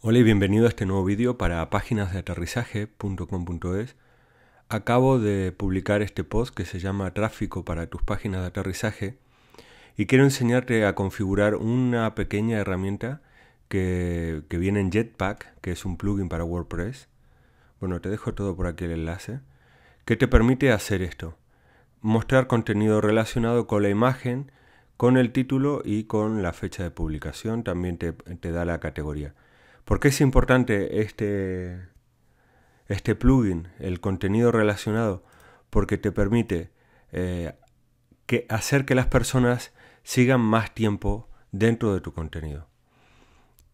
Hola y bienvenido a este nuevo vídeo para páginas de aterrizaje.com.es. Acabo de publicar este post que se llama Tráfico para tus páginas de aterrizaje y quiero enseñarte a configurar una pequeña herramienta que, viene en Jetpack, que es un plugin para WordPress. Bueno, te dejo todo por aquí el enlace, que te permite hacer esto. Mostrar contenido relacionado con la imagen, con el título y con la fecha de publicación. También te da la categoría. ¿Por qué es importante este, este plugin, el contenido relacionado? Porque te permite eh, que hacer que las personas sigan más tiempo dentro de tu contenido.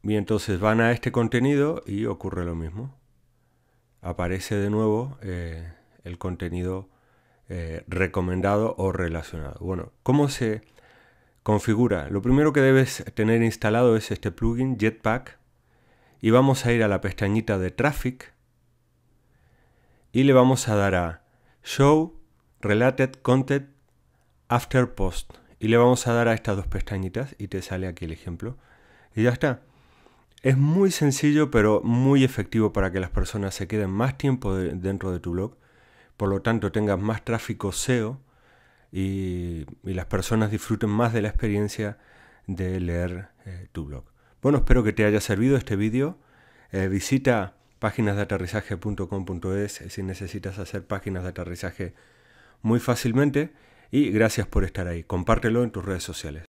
Y entonces van a este contenido y ocurre lo mismo. Aparece de nuevo eh, el contenido eh, recomendado o relacionado. Bueno, ¿cómo se configura? Lo primero que debes tener instalado es este plugin Jetpack y vamos a ir a la pestañita de Traffic y le vamos a dar a Show Related Content After Post y le vamos a dar a estas dos pestañitas y te sale aquí el ejemplo y ya está. Es muy sencillo pero muy efectivo para que las personas se queden más tiempo dentro de tu blog, por lo tanto tengas más tráfico SEO y, las personas disfruten más de la experiencia de leer eh, tu blog. Bueno, espero que te haya servido este vídeo. Eh, visita páginasdeaterrizaje.com.es si necesitas hacer páginas de aterrizaje muy fácilmente. Y gracias por estar ahí. Compártelo en tus redes sociales.